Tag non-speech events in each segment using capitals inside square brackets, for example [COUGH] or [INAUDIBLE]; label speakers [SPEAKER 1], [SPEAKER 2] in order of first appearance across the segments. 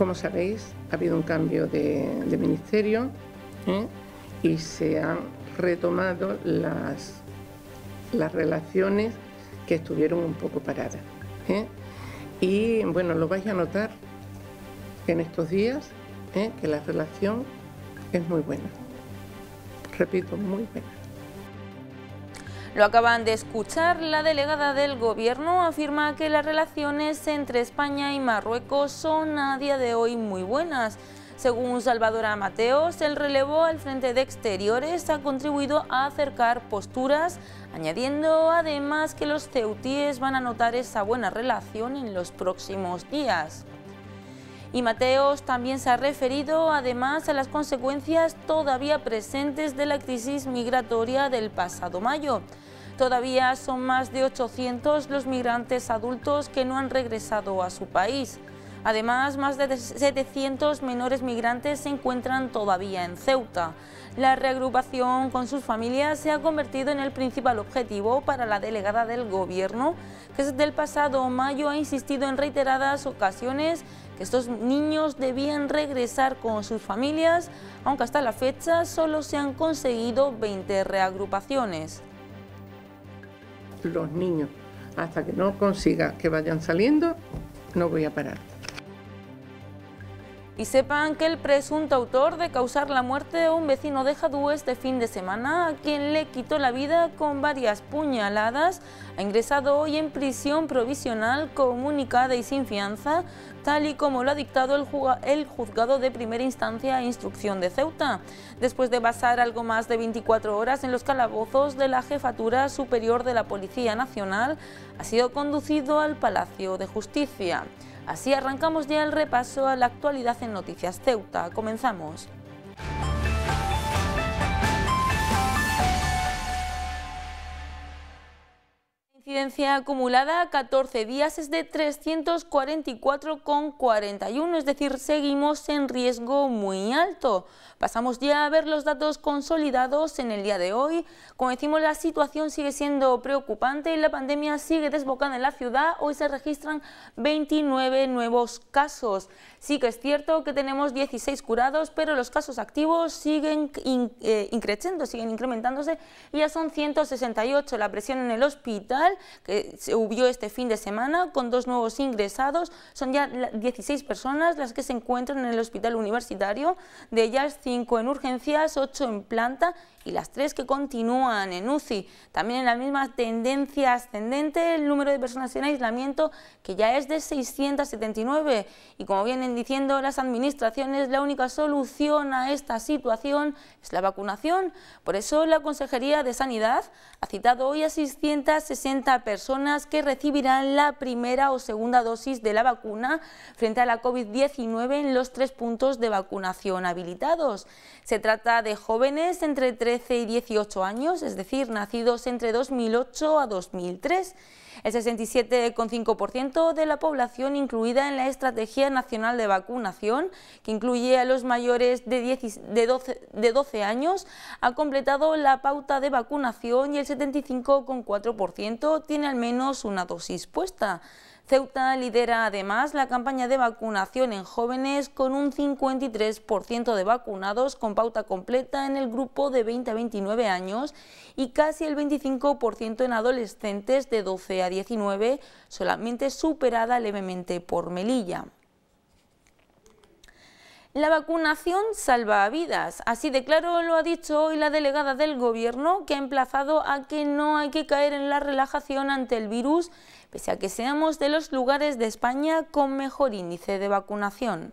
[SPEAKER 1] Como sabéis, ha habido un cambio de, ministerio ¿eh? y se han retomado las, las relaciones que estuvieron un poco paradas. ¿eh? Y bueno, lo vais a notar en estos días, ¿eh? que la relación es muy buena. Repito, muy buena.
[SPEAKER 2] Lo acaban de escuchar, la delegada del gobierno afirma que las relaciones entre España y Marruecos son a día de hoy muy buenas. Según Salvador Mateos, el relevo al frente de exteriores ha contribuido a acercar posturas, añadiendo además que los ceutíes van a notar esa buena relación en los próximos días. Y Mateos también se ha referido además a las consecuencias todavía presentes de la crisis migratoria del pasado mayo. Todavía son más de 800 los migrantes adultos que no han regresado a su país. Además, más de 700 menores migrantes se encuentran todavía en Ceuta. La reagrupación con sus familias se ha convertido en el principal objetivo para la delegada del Gobierno, que desde el pasado mayo ha insistido en reiteradas ocasiones estos niños debían regresar con sus familias, aunque hasta la fecha solo se han conseguido 20 reagrupaciones.
[SPEAKER 1] Los niños, hasta que no consiga que vayan saliendo, no voy a parar
[SPEAKER 2] y sepan que el presunto autor de causar la muerte de un vecino de Jadú este fin de semana, a quien le quitó la vida con varias puñaladas, ha ingresado hoy en prisión provisional comunicada y sin fianza tal y como lo ha dictado el, el juzgado de primera instancia e instrucción de Ceuta, después de pasar algo más de 24 horas en los calabozos de la Jefatura Superior de la Policía Nacional, ha sido conducido al Palacio de Justicia. Así arrancamos ya el repaso a la actualidad en Noticias Ceuta. Comenzamos. incidencia acumulada a 14 días es de 344,41, es decir, seguimos en riesgo muy alto. Pasamos ya a ver los datos consolidados en el día de hoy. Como decimos, la situación sigue siendo preocupante, y la pandemia sigue desbocada en la ciudad, hoy se registran 29 nuevos casos. Sí que es cierto que tenemos 16 curados, pero los casos activos siguen in, eh, siguen incrementándose, y ya son 168. La presión en el hospital que se hubió este fin de semana con dos nuevos ingresados. Son ya 16 personas las que se encuentran en el hospital universitario, de ellas 5 en urgencias, 8 en planta y las tres que continúan en UCI. También en la misma tendencia ascendente el número de personas en aislamiento que ya es de 679 y como vienen diciendo las administraciones la única solución a esta situación es la vacunación. Por eso la Consejería de Sanidad ha citado hoy a 660 personas que recibirán la primera o segunda dosis de la vacuna frente a la COVID-19 en los tres puntos de vacunación habilitados. Se trata de jóvenes entre 3 13 y 18 años, es decir, nacidos entre 2008 a 2003. El 67,5% de la población incluida en la Estrategia Nacional de Vacunación, que incluye a los mayores de, de 12 años, ha completado la pauta de vacunación y el 75,4% tiene al menos una dosis puesta. Ceuta lidera además la campaña de vacunación en jóvenes con un 53% de vacunados con pauta completa en el grupo de 20 a 29 años y casi el 25% en adolescentes de 12 a 19, solamente superada levemente por Melilla. La vacunación salva vidas, así de claro lo ha dicho hoy la delegada del Gobierno, que ha emplazado a que no hay que caer en la relajación ante el virus pese a que seamos de los lugares de España con mejor índice de vacunación.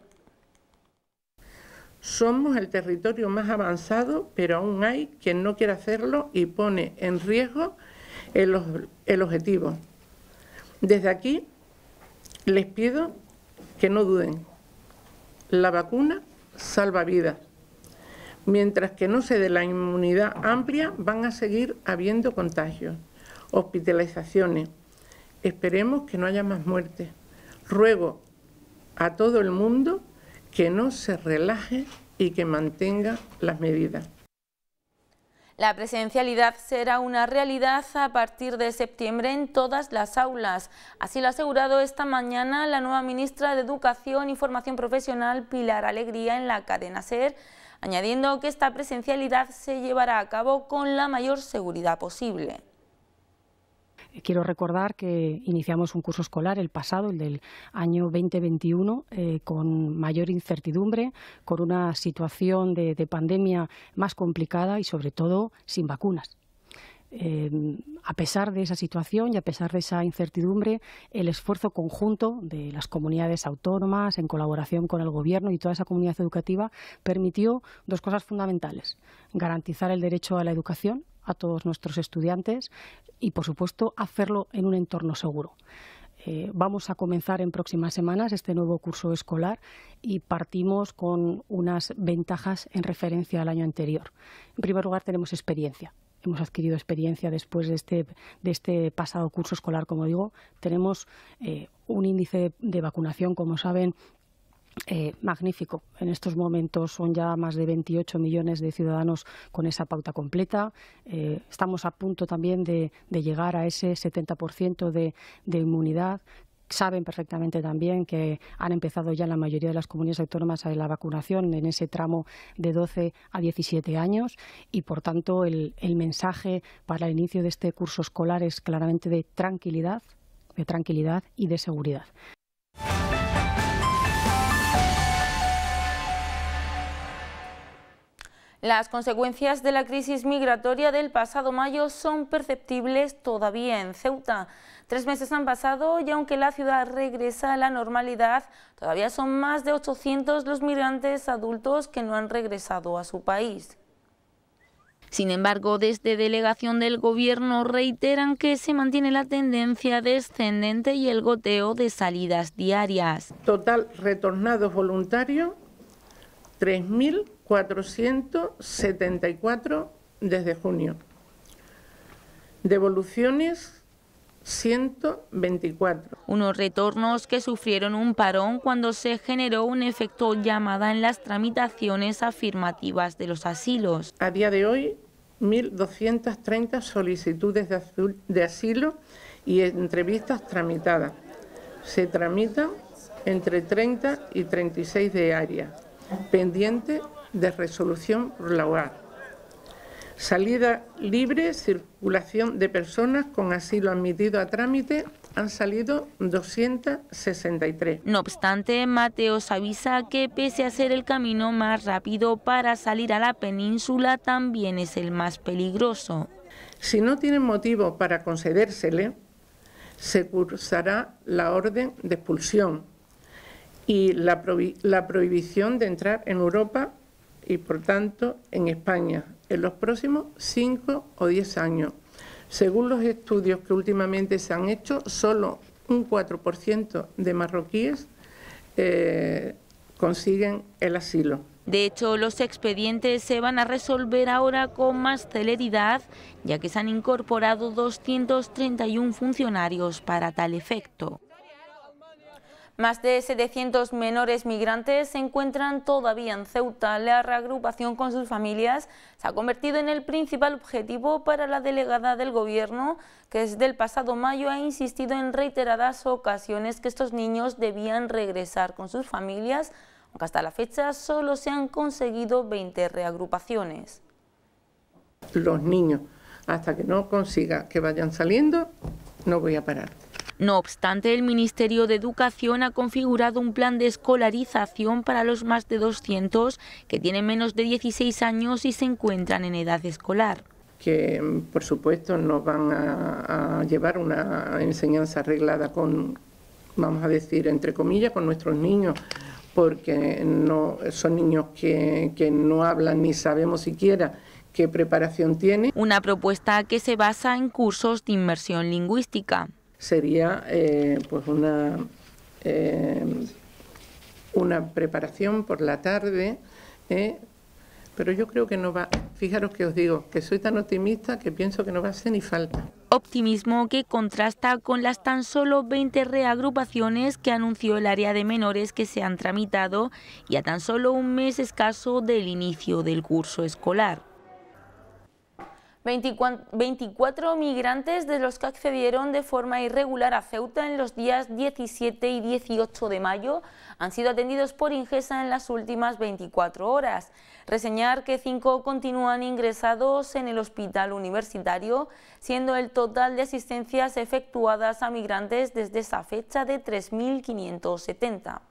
[SPEAKER 1] Somos el territorio más avanzado, pero aún hay quien no quiere hacerlo y pone en riesgo el, el objetivo. Desde aquí les pido que no duden. La vacuna salva vidas. Mientras que no se dé la inmunidad amplia, van a seguir habiendo contagios, hospitalizaciones, Esperemos que no haya más muertes. Ruego a todo el mundo que no se relaje y que mantenga las medidas.
[SPEAKER 2] La presencialidad será una realidad a partir de septiembre en todas las aulas. Así lo ha asegurado esta mañana la nueva ministra de Educación y Formación Profesional, Pilar Alegría, en la cadena SER, añadiendo que esta presencialidad se llevará a cabo con la mayor seguridad posible.
[SPEAKER 3] Quiero recordar que iniciamos un curso escolar el pasado, el del año 2021, eh, con mayor incertidumbre, con una situación de, pandemia más complicada y sobre todo sin vacunas. Eh, a pesar de esa situación y a pesar de esa incertidumbre, el esfuerzo conjunto de las comunidades autónomas en colaboración con el Gobierno y toda esa comunidad educativa permitió dos cosas fundamentales. Garantizar el derecho a la educación a todos nuestros estudiantes y, por supuesto, hacerlo en un entorno seguro. Eh, vamos a comenzar en próximas semanas este nuevo curso escolar y partimos con unas ventajas en referencia al año anterior. En primer lugar, tenemos experiencia. Hemos adquirido experiencia después de este, de este pasado curso escolar, como digo. Tenemos eh, un índice de vacunación, como saben, eh, magnífico. En estos momentos son ya más de 28 millones de ciudadanos con esa pauta completa. Eh, estamos a punto también de, llegar a ese 70% de, de inmunidad saben perfectamente también que han empezado ya la mayoría de las comunidades autónomas la vacunación en ese tramo de 12 a 17 años y, por tanto, el, el mensaje para el inicio de este curso escolar es claramente de tranquilidad, de tranquilidad y de seguridad.
[SPEAKER 2] Las consecuencias de la crisis migratoria del pasado mayo son perceptibles todavía en Ceuta. Tres meses han pasado y aunque la ciudad regresa a la normalidad, todavía son más de 800 los migrantes adultos que no han regresado a su país. Sin embargo, desde delegación del Gobierno reiteran que se mantiene la tendencia descendente y el goteo de salidas diarias.
[SPEAKER 1] Total retornados voluntarios, 3.000 474 desde junio. Devoluciones 124.
[SPEAKER 2] Unos retornos que sufrieron un parón cuando se generó un efecto llamada en las tramitaciones afirmativas de los asilos.
[SPEAKER 1] A día de hoy, 1.230 solicitudes de asilo y entrevistas tramitadas. Se tramitan entre 30 y 36 de área, pendiente de resolución por la Salida libre, circulación de personas con asilo admitido a trámite han salido 263.
[SPEAKER 2] No obstante, Mateos avisa que pese a ser el camino más rápido para salir a la península, también es el más peligroso.
[SPEAKER 1] Si no tienen motivo para concedérsele, se cursará la orden de expulsión y la, la prohibición de entrar en Europa y por tanto en España en los próximos 5 o diez años. Según los estudios que últimamente se han hecho, solo un 4% de marroquíes eh, consiguen el asilo.
[SPEAKER 2] De hecho, los expedientes se van a resolver ahora con más celeridad, ya que se han incorporado 231 funcionarios para tal efecto. Más de 700 menores migrantes se encuentran todavía en Ceuta. La reagrupación con sus familias se ha convertido en el principal objetivo para la delegada del Gobierno, que desde el pasado mayo ha insistido en reiteradas ocasiones que estos niños debían regresar con sus familias, aunque hasta la fecha solo se han conseguido 20 reagrupaciones.
[SPEAKER 1] Los niños, hasta que no consiga que vayan saliendo, no voy a parar.
[SPEAKER 2] No obstante, el Ministerio de Educación ha configurado un plan de escolarización para los más de 200 que tienen menos de 16 años y se encuentran en edad escolar
[SPEAKER 1] que por supuesto nos van a, llevar una enseñanza arreglada con, vamos a decir, entre comillas, con nuestros niños, porque no son niños que, que no hablan ni
[SPEAKER 2] sabemos siquiera qué
[SPEAKER 1] preparación tienen.
[SPEAKER 2] Una propuesta que se basa en cursos de inmersión lingüística
[SPEAKER 1] sería eh, pues eh, una, preparación por la tarde, eh, pero yo creo que no va, fijaros que os digo, que soy tan optimista que pienso que no va a ser ni falta.
[SPEAKER 2] Optimismo que contrasta con las tan solo 20 reagrupaciones que anunció el área de menores que se han tramitado y a tan solo un mes escaso del inicio del curso escolar. 24 migrantes de los que accedieron de forma irregular a Ceuta en los días 17 y 18 de mayo han sido atendidos por Ingesa en las últimas 24 horas. Reseñar que cinco continúan ingresados en el hospital universitario, siendo el total de asistencias efectuadas a migrantes desde esa fecha de 3.570.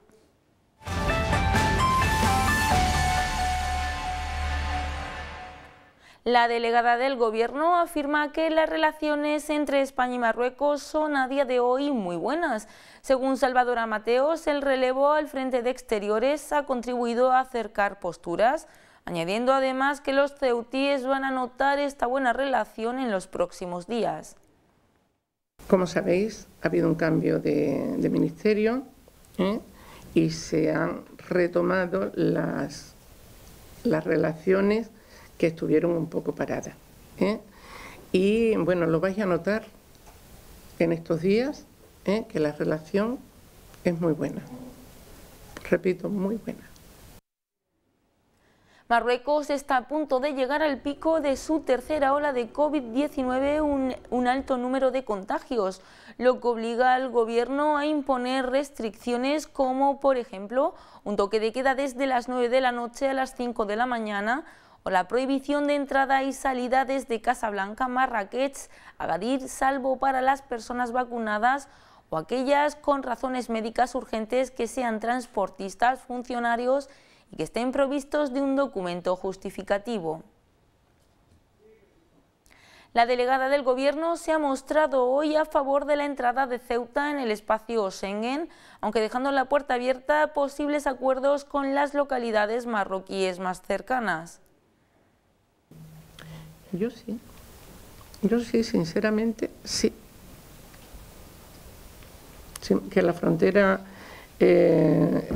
[SPEAKER 2] La delegada del Gobierno afirma que las relaciones entre España y Marruecos son a día de hoy muy buenas. Según Salvador Mateos, el relevo al frente de exteriores ha contribuido a acercar posturas, añadiendo además que los ceutíes van a notar esta buena relación en los próximos días.
[SPEAKER 1] Como sabéis, ha habido un cambio de, ministerio ¿eh? y se han retomado las, las relaciones que estuvieron un poco paradas. ¿eh? Y bueno, lo vais a notar en estos días, ¿eh? que la relación es muy buena. Repito, muy buena.
[SPEAKER 2] Marruecos está a punto de llegar al pico de su tercera ola de COVID-19, un, un, alto número de contagios, lo que obliga al gobierno a imponer restricciones como, por ejemplo, un toque de queda desde las 9 de la noche a las 5 de la mañana, o la prohibición de entrada y salida desde Casablanca, Marrakech, Agadir, salvo para las personas vacunadas o aquellas con razones médicas urgentes que sean transportistas, funcionarios y que estén provistos de un documento justificativo. La delegada del Gobierno se ha mostrado hoy a favor de la entrada de Ceuta en el espacio Schengen, aunque dejando la puerta abierta a posibles acuerdos con las localidades marroquíes más cercanas.
[SPEAKER 1] Yo sí. Yo sí, sinceramente, sí. que la frontera eh,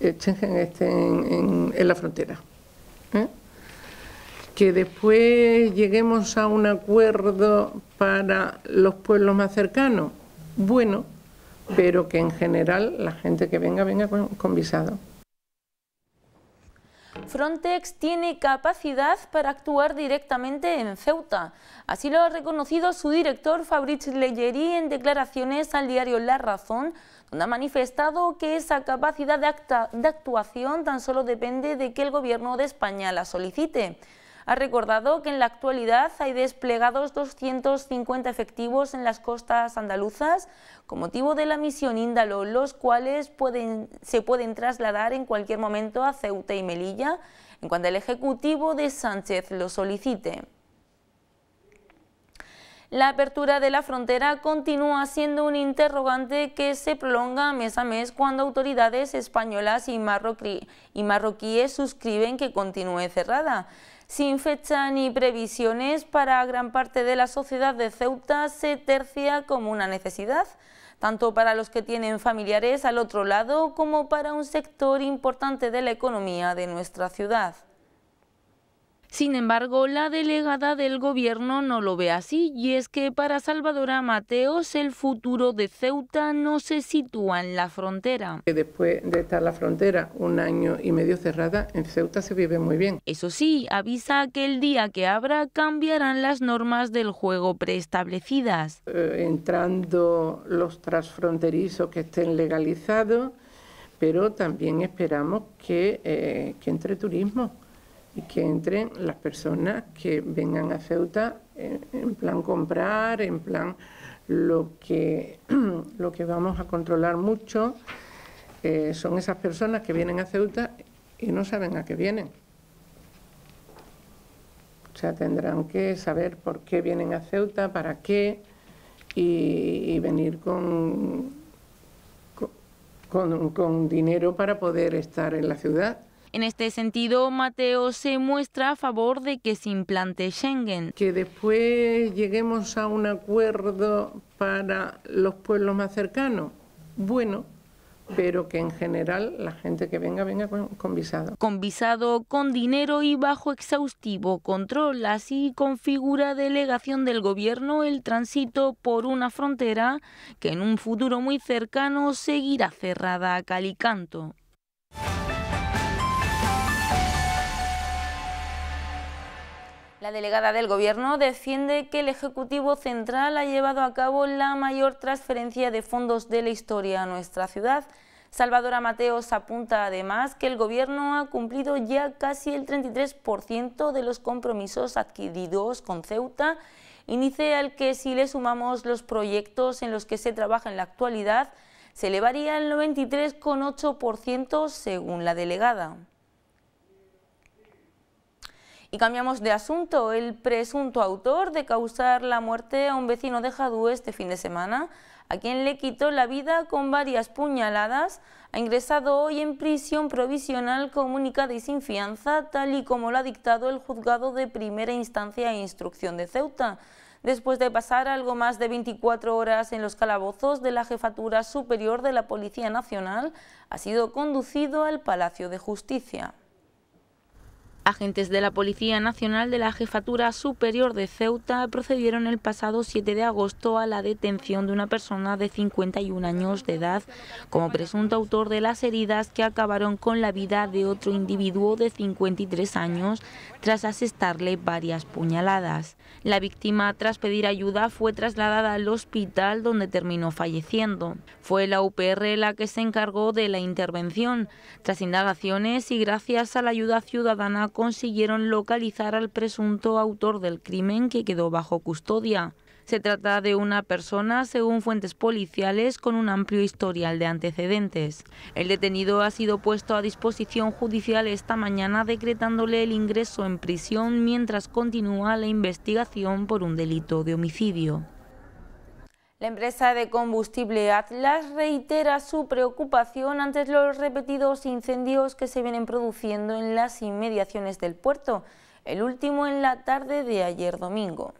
[SPEAKER 1] en, la frontera. ¿eh? Que después lleguemos a un acuerdo para los pueblos más cercanos. Bueno, pero que en general la gente que venga, venga con visado.
[SPEAKER 2] Frontex tiene capacidad para actuar directamente en Ceuta. Así lo ha reconocido su director Fabrice Leggeri en declaraciones al diario La Razón, donde ha manifestado que esa capacidad de, de actuación tan solo depende de que el Gobierno de España la solicite. Ha recordado que en la actualidad hay desplegados 250 efectivos en las costas andaluzas con motivo de la misión Índalo, los cuales se pueden trasladar en cualquier momento a Ceuta y Melilla en cuanto el Ejecutivo de Sánchez lo solicite. La apertura de la frontera continúa siendo un interrogante que se prolonga mes a mes cuando autoridades españolas y, marroquíes suscriben que continúe cerrada. Sin fecha ni previsiones, para gran parte de la sociedad de Ceuta se tercia como una necesidad, tanto para los que tienen familiares al otro lado como para un sector importante de la economía de nuestra ciudad. Sin embargo, la delegada del gobierno no lo ve así y es que para Salvador Mateos el futuro de Ceuta no se sitúa en la frontera.
[SPEAKER 1] Después de estar la frontera un año y medio cerrada, en Ceuta se vive muy bien.
[SPEAKER 2] Eso sí, avisa que el día que abra cambiarán las normas del juego preestablecidas.
[SPEAKER 1] Eh, entrando los transfronterizos que estén legalizados, pero también esperamos que eh, entre turismo y que entren las personas que vengan a Ceuta eh, en, plan comprar, en plan lo que, [CLEARS THROAT] lo que vamos a controlar mucho eh, son esas personas que vienen a Ceuta y no saben a qué vienen. O sea, tendrán que saber por qué vienen a Ceuta, para qué, y, venir con, con, con dinero para poder estar en la ciudad.
[SPEAKER 2] En este sentido, Mateo se muestra a favor de que se implante Schengen. Que después lleguemos a un
[SPEAKER 1] acuerdo para los pueblos más cercanos. Bueno, pero que en general la gente que venga, venga con, visado.
[SPEAKER 2] Con visado, con dinero y bajo exhaustivo control. Así configura delegación del gobierno el tránsito por una frontera que en un futuro muy cercano seguirá cerrada a calicanto. La delegada del Gobierno defiende que el Ejecutivo Central ha llevado a cabo la mayor transferencia de fondos de la historia a nuestra ciudad. Salvadora Mateos apunta además que el Gobierno ha cumplido ya casi el 33% de los compromisos adquiridos con Ceuta, inicia al que si le sumamos los proyectos en los que se trabaja en la actualidad, se elevaría al 93,8% según la delegada. Y cambiamos de asunto. El presunto autor de causar la muerte a un vecino de Jadú este fin de semana, a quien le quitó la vida con varias puñaladas, ha ingresado hoy en prisión provisional comunicada y sin fianza, tal y como lo ha dictado el juzgado de primera instancia e instrucción de Ceuta después de pasar algo más de 24 horas en los calabozos de la Jefatura Superior de la Policía Nacional, ha sido conducido al Palacio de Justicia. Agentes de la Policía Nacional de la Jefatura Superior de Ceuta procedieron el pasado 7 de agosto a la detención de una persona de 51 años de edad como presunto autor de las heridas que acabaron con la vida de otro individuo de 53 años tras asestarle varias puñaladas. La víctima, tras pedir ayuda, fue trasladada al hospital donde terminó falleciendo. Fue la UPR la que se encargó de la intervención. Tras indagaciones y gracias a la ayuda ciudadana consiguieron localizar al presunto autor del crimen que quedó bajo custodia. Se trata de una persona, según fuentes policiales, con un amplio historial de antecedentes. El detenido ha sido puesto a disposición judicial esta mañana decretándole el ingreso en prisión mientras continúa la investigación por un delito de homicidio. La empresa de combustible Atlas reitera su preocupación ante los repetidos incendios que se vienen produciendo en las inmediaciones del puerto, el último en la tarde de ayer domingo.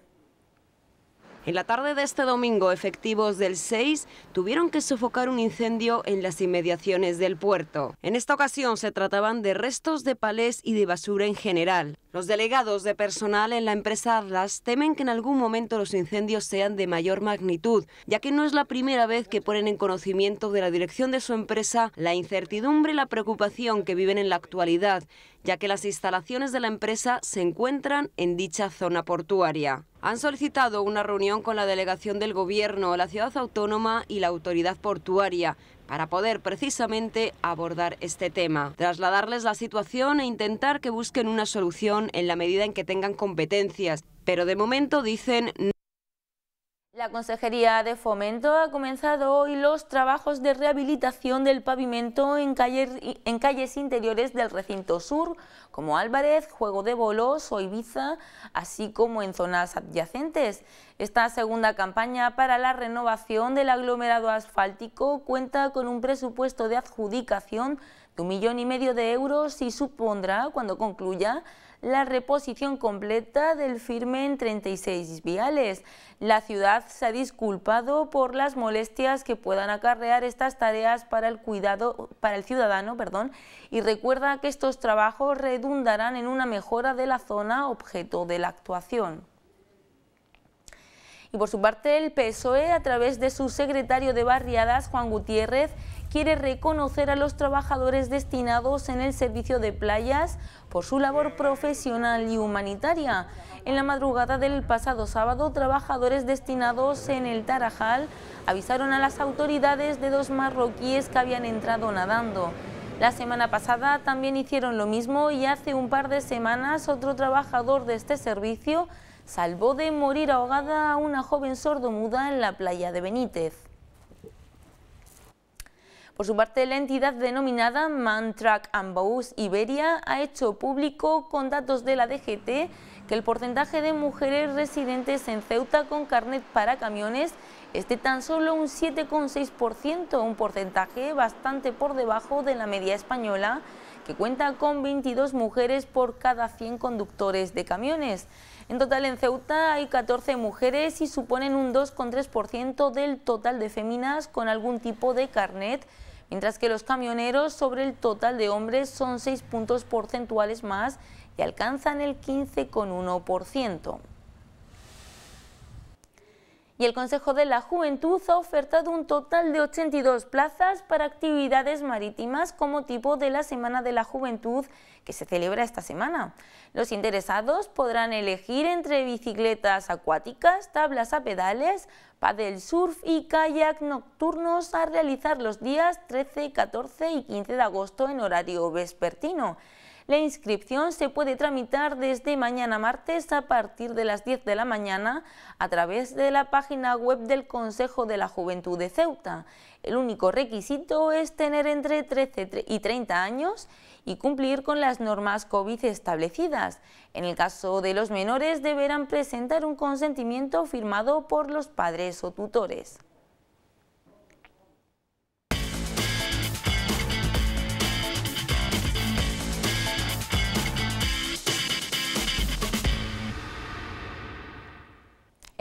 [SPEAKER 4] En la tarde de este domingo, efectivos del 6 tuvieron que sofocar un incendio en las inmediaciones del puerto. En esta ocasión se trataban de restos de palés y de basura en general. Los delegados de personal en la empresa Las temen que en algún momento los incendios sean de mayor magnitud, ya que no es la primera vez que ponen en conocimiento de la dirección de su empresa la incertidumbre y la preocupación que viven en la actualidad ya que las instalaciones de la empresa se encuentran en dicha zona portuaria. Han solicitado una reunión con la delegación del Gobierno, la ciudad autónoma y la autoridad portuaria para poder precisamente abordar este tema, trasladarles la situación e intentar que busquen una solución en la medida en que tengan competencias. Pero de momento dicen...
[SPEAKER 2] La Consejería de Fomento ha comenzado hoy los trabajos de rehabilitación del pavimento en, calles interiores del recinto sur, como Álvarez, Juego de Bolos o Ibiza, así como en zonas adyacentes. Esta segunda campaña para la renovación del aglomerado asfáltico cuenta con un presupuesto de adjudicación de un millón y medio de euros y supondrá, cuando concluya, la reposición completa del firme en 36 viales. La ciudad se ha disculpado por las molestias que puedan acarrear estas tareas para el, cuidado, para el ciudadano perdón, y recuerda que estos trabajos redundarán en una mejora de la zona objeto de la actuación. Y por su parte el PSOE, a través de su secretario de Barriadas, Juan Gutiérrez, quiere reconocer a los trabajadores destinados en el servicio de playas por su labor profesional y humanitaria. En la madrugada del pasado sábado, trabajadores destinados en el Tarajal avisaron a las autoridades de dos marroquíes que habían entrado nadando. La semana pasada también hicieron lo mismo y hace un par de semanas otro trabajador de este servicio salvó de morir ahogada a una joven sordomuda en la playa de Benítez. Por su parte, la entidad denominada Mantrack and Iberia ha hecho público con datos de la DGT que el porcentaje de mujeres residentes en Ceuta con carnet para camiones esté tan solo un 7,6%, un porcentaje bastante por debajo de la media española que cuenta con 22 mujeres por cada 100 conductores de camiones. En total en Ceuta hay 14 mujeres y suponen un 2,3% del total de féminas con algún tipo de carnet mientras que los camioneros sobre el total de hombres son 6 puntos porcentuales más y alcanzan el 15,1% y el Consejo de la Juventud ha ofertado un total de 82 plazas para actividades marítimas como tipo de la Semana de la Juventud que se celebra esta semana. Los interesados podrán elegir entre bicicletas acuáticas, tablas a pedales, paddle surf y kayak nocturnos a realizar los días 13, 14 y 15 de agosto en horario vespertino. La inscripción se puede tramitar desde mañana martes a partir de las 10 de la mañana a través de la página web del Consejo de la Juventud de Ceuta. El único requisito es tener entre 13 y 30 años y cumplir con las normas COVID establecidas. En el caso de los menores deberán presentar un consentimiento firmado por los padres o tutores.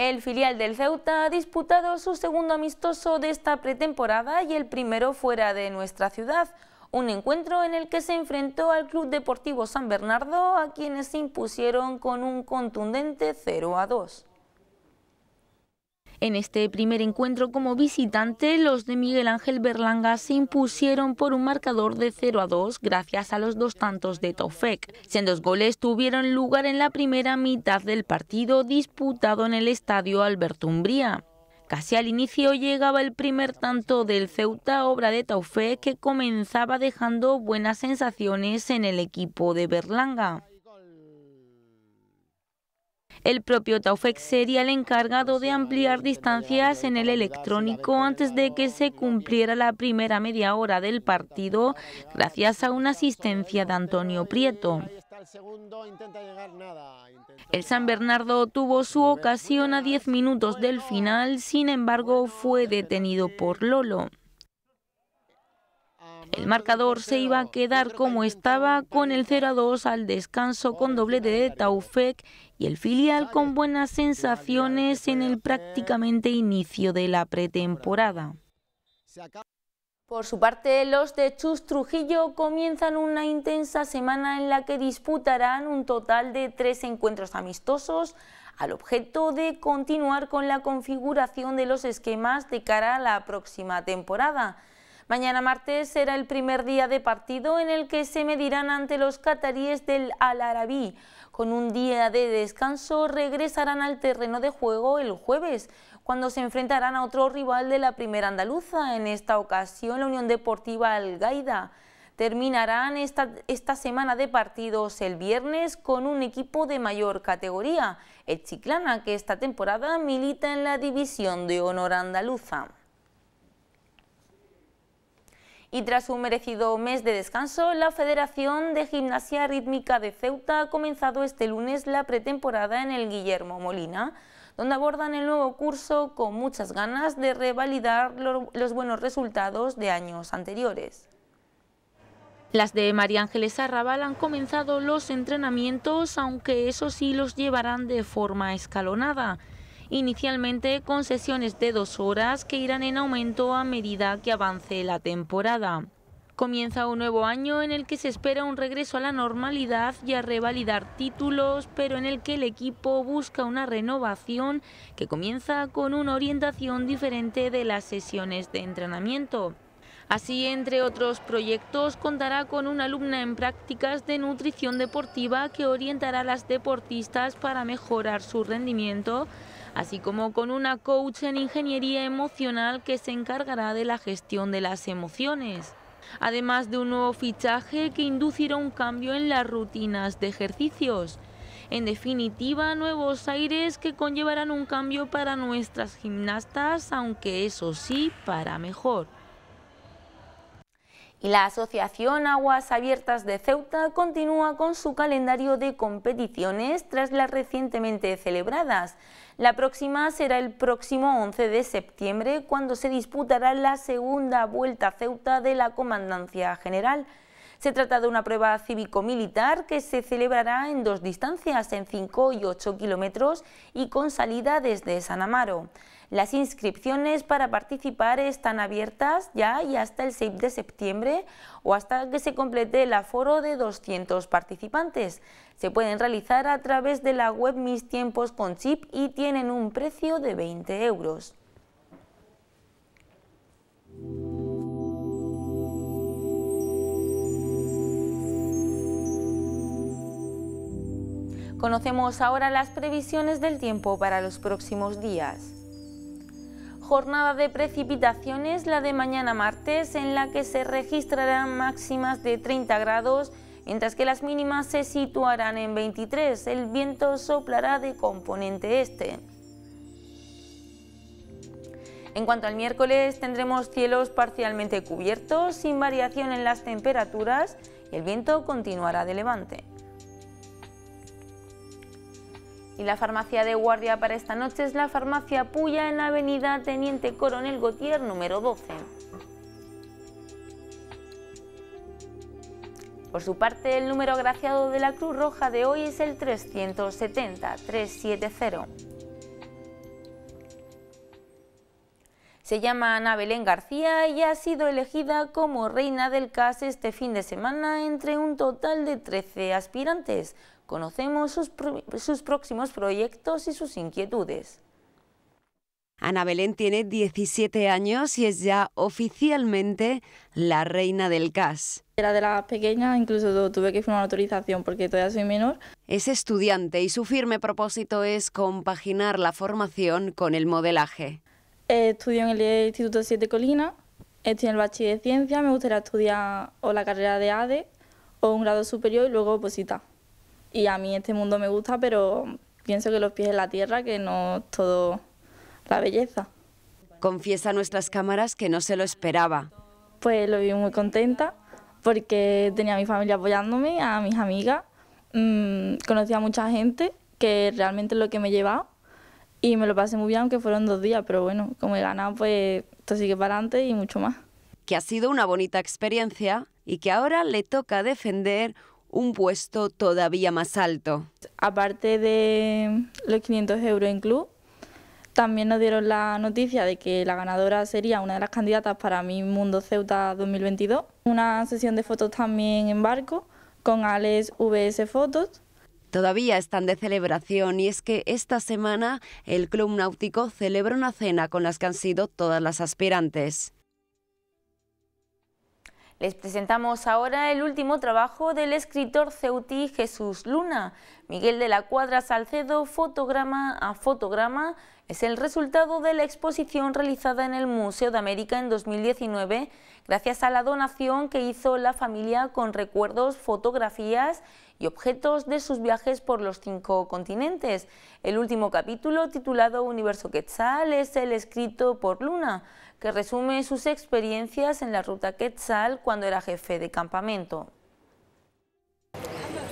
[SPEAKER 2] El filial del Ceuta ha disputado su segundo amistoso de esta pretemporada y el primero fuera de nuestra ciudad, un encuentro en el que se enfrentó al Club Deportivo San Bernardo a quienes se impusieron con un contundente 0 a 2. En este primer encuentro como visitante, los de Miguel Ángel Berlanga se impusieron por un marcador de 0 a 2 gracias a los dos tantos de Tofek. Siendo goles tuvieron lugar en la primera mitad del partido disputado en el estadio Alberto Umbría. Casi al inicio llegaba el primer tanto del Ceuta, obra de Taufec que comenzaba dejando buenas sensaciones en el equipo de Berlanga. El propio Taufex sería el encargado de ampliar distancias en el electrónico antes de que se cumpliera la primera media hora del partido, gracias a una asistencia de Antonio Prieto. El San Bernardo tuvo su ocasión a 10 minutos del final, sin embargo fue detenido por Lolo. El marcador se iba a quedar como estaba con el 0 2 al descanso con doblete de Taufek y el filial con buenas sensaciones en el prácticamente inicio de la pretemporada. Por su parte, los de Chus Trujillo comienzan una intensa semana en la que disputarán un total de tres encuentros amistosos al objeto de continuar con la configuración de los esquemas de cara a la próxima temporada. Mañana martes será el primer día de partido en el que se medirán ante los cataríes del al Arabi. Con un día de descanso regresarán al terreno de juego el jueves, cuando se enfrentarán a otro rival de la primera andaluza, en esta ocasión la Unión Deportiva Algaida. Terminarán esta, esta semana de partidos el viernes con un equipo de mayor categoría, el Chiclana, que esta temporada milita en la División de Honor Andaluza. Y tras un merecido mes de descanso, la Federación de Gimnasia Rítmica de Ceuta ha comenzado este lunes la pretemporada en el Guillermo Molina, donde abordan el nuevo curso con muchas ganas de revalidar los buenos resultados de años anteriores. Las de María Ángeles Arrabal han comenzado los entrenamientos, aunque eso sí los llevarán de forma escalonada inicialmente con sesiones de dos horas que irán en aumento a medida que avance la temporada. Comienza un nuevo año en el que se espera un regreso a la normalidad y a revalidar títulos, pero en el que el equipo busca una renovación que comienza con una orientación diferente de las sesiones de entrenamiento. Así, entre otros proyectos, contará con una alumna en prácticas de nutrición deportiva que orientará a las deportistas para mejorar su rendimiento así como con una coach en ingeniería emocional que se encargará de la gestión de las emociones. Además de un nuevo fichaje que inducirá un cambio en las rutinas de ejercicios. En definitiva, nuevos aires que conllevarán un cambio para nuestras gimnastas, aunque eso sí, para mejor. Y la Asociación Aguas Abiertas de Ceuta continúa con su calendario de competiciones tras las recientemente celebradas. La próxima será el próximo 11 de septiembre cuando se disputará la segunda vuelta Ceuta de la Comandancia General. Se trata de una prueba cívico-militar que se celebrará en dos distancias, en 5 y 8 kilómetros y con salida desde San Amaro. Las inscripciones para participar están abiertas ya y hasta el 6 de septiembre o hasta que se complete el aforo de 200 participantes. Se pueden realizar a través de la web Mis Tiempos con Chip y tienen un precio de 20 euros. Conocemos ahora las previsiones del tiempo para los próximos días jornada de precipitaciones, la de mañana martes, en la que se registrarán máximas de 30 grados, mientras que las mínimas se situarán en 23. El viento soplará de componente este. En cuanto al miércoles, tendremos cielos parcialmente cubiertos, sin variación en las temperaturas, y el viento continuará de levante. Y la farmacia de guardia para esta noche es la farmacia Puya en la avenida Teniente Coronel Gautier número 12. Por su parte, el número agraciado de la Cruz Roja de hoy es el 370-370. Se llama Ana Belén García y ha sido elegida como reina del CAS este fin de semana entre un total de 13 aspirantes, Conocemos sus, próximos proyectos y sus inquietudes.
[SPEAKER 4] Ana Belén tiene 17 años y es ya oficialmente la reina del CAS. Era de las pequeñas, incluso tuve que firmar autorización porque todavía soy menor. Es estudiante y su firme propósito es compaginar la formación con el modelaje.
[SPEAKER 2] Eh, estudio en el Instituto Siete Colina, estoy en el bachiller de ciencia, me gustaría estudiar o la carrera de ADE o un grado superior y luego posita y a mí este mundo me gusta, pero pienso que los pies en la tierra, que no todo la
[SPEAKER 4] belleza. Confiesa a nuestras cámaras que no se lo esperaba.
[SPEAKER 2] Pues lo vi muy contenta porque tenía a mi familia apoyándome, a mis amigas, conocía mm, conocí a mucha gente que realmente es lo que me llevaba y me lo pasé muy bien, aunque fueron dos días, pero bueno, como he ganado, pues esto sigue para adelante y mucho más. Que ha sido una bonita
[SPEAKER 4] experiencia y que ahora le toca defender un puesto todavía más alto.
[SPEAKER 2] Aparte de los 500 euros en club, también nos dieron la noticia de que la ganadora sería una de las candidatas para Mi Mundo Ceuta 2022. Una sesión de fotos también en barco con Alex VS Fotos.
[SPEAKER 4] Todavía están de celebración y es que esta semana el Club Náutico celebra una cena con las que han sido todas las aspirantes.
[SPEAKER 2] Les presentamos ahora el último trabajo del escritor ceuti Jesús Luna. Miguel de la Cuadra Salcedo, fotograma a fotograma, es el resultado de la exposición realizada en el Museo de América en 2019, gracias a la donación que hizo la familia con recuerdos, fotografías y objetos de sus viajes por los cinco continentes. El último capítulo, titulado Universo Quetzal, es el escrito por Luna que resume sus experiencias en la ruta Quetzal cuando era jefe de campamento.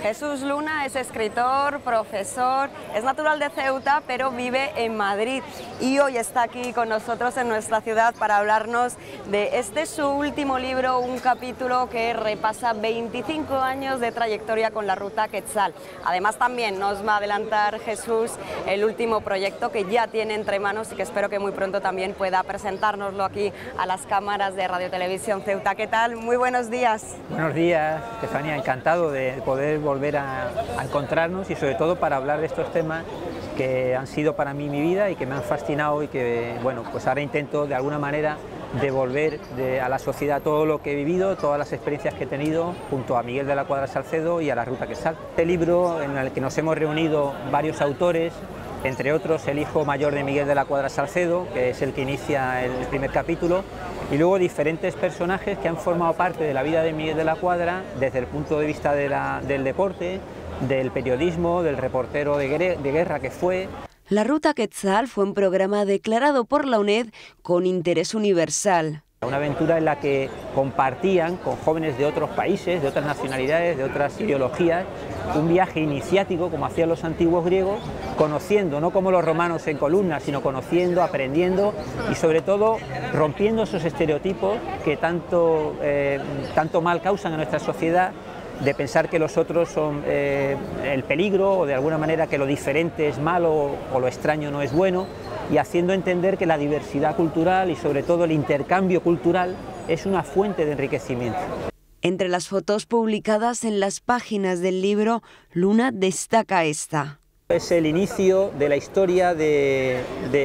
[SPEAKER 2] Jesús Luna es escritor,
[SPEAKER 4] profesor, es natural de Ceuta, pero vive en Madrid y hoy está aquí con nosotros en nuestra ciudad para hablarnos de este su último libro, un capítulo que repasa 25 años de trayectoria con la ruta Quetzal. Además también nos va a adelantar Jesús el último proyecto que ya tiene entre manos y que espero que muy pronto también pueda presentárnoslo aquí a las cámaras de Radio Televisión Ceuta. ¿Qué tal? Muy buenos días.
[SPEAKER 5] Buenos días, Estefania, encantado de poder volver a, encontrarnos y sobre todo para hablar de estos temas que han sido para mí mi vida y que me han fascinado y que, bueno, pues ahora intento de alguna manera devolver a la sociedad todo lo que he vivido, todas las experiencias que he tenido junto a Miguel de la Cuadra Salcedo y a la Ruta que sale Este libro en el que nos hemos reunido varios autores entre otros el hijo mayor de Miguel de la Cuadra Salcedo, que es el que inicia el primer capítulo, y luego diferentes personajes que han formado parte de la vida de Miguel de la Cuadra desde el punto de vista del deporte, del periodismo, del reportero de, de guerra que fue. La Ruta Quetzal
[SPEAKER 4] fue un programa declarado por la UNED con interés universal.
[SPEAKER 5] Una aventura en la que compartían con jóvenes de otros países, de otras nacionalidades, de otras ideologías, un viaje iniciático como hacían los antiguos griegos, conociendo, no como los romanos en columnas, sino conociendo, aprendiendo y sobre todo rompiendo esos estereotipos que eh, tanto, mal causan a nuestra sociedad de pensar que los otros son eh, el peligro o de alguna manera que lo diferente es malo o lo extraño no es bueno y haciendo entender que la diversidad cultural y sobre todo el intercambio cultural es una fuente de enriquecimiento.
[SPEAKER 4] Entre las fotos publicadas en las páginas del libro, Luna destaca esta.
[SPEAKER 5] Es el inicio de la historia de,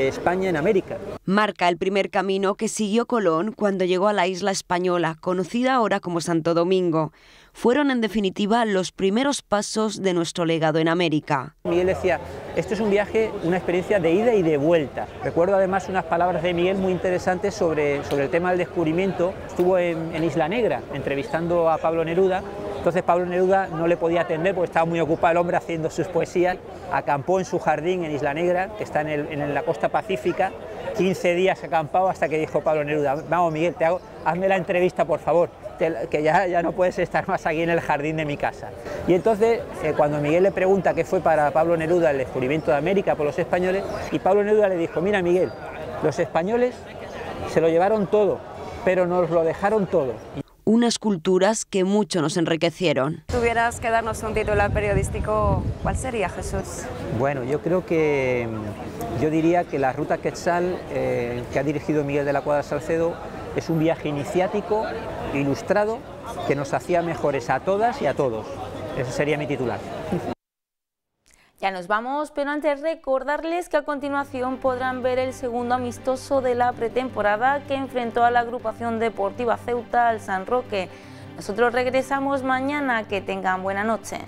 [SPEAKER 5] España en América.
[SPEAKER 4] Marca el primer camino que siguió Colón cuando llegó a la isla española, conocida ahora como Santo Domingo. Fueron en definitiva los primeros pasos de nuestro legado en
[SPEAKER 5] América. Miguel decía, esto es un viaje, una experiencia de ida y de vuelta. Recuerdo además unas palabras de Miguel muy interesantes sobre, sobre el tema del descubrimiento. Estuvo en Isla Negra entrevistando a Pablo Neruda entonces Pablo Neruda no le podía atender porque estaba muy ocupado el hombre haciendo sus poesías. Acampó en su jardín en Isla Negra, que está en, la costa pacífica. 15 días acampado hasta que dijo Pablo Neruda, vamos Miguel, te hago, hazme la entrevista por favor, que ya, no puedes estar más aquí en el jardín de mi casa. Y entonces, eh, cuando Miguel le pregunta qué fue para Pablo Neruda el descubrimiento de América por los españoles, y Pablo Neruda le dijo, mira Miguel, los españoles se lo llevaron todo, pero nos lo dejaron todo unas
[SPEAKER 4] culturas que mucho nos enriquecieron. Si tuvieras que darnos un titular periodístico, ¿cuál sería, Jesús?
[SPEAKER 5] Bueno, yo creo que, mm, yo diría que la ruta Quetzal eh, que ha dirigido Miguel de la Cuadra Salcedo es un viaje iniciático, ilustrado, que nos hacía mejores a todas y a todos. Ese sería mi titular.
[SPEAKER 2] Ya nos vamos, pero antes recordarles que a continuación podrán ver el segundo amistoso de la pretemporada que enfrentó a la agrupación deportiva Ceuta al San Roque. Nosotros regresamos mañana, que tengan buena noche.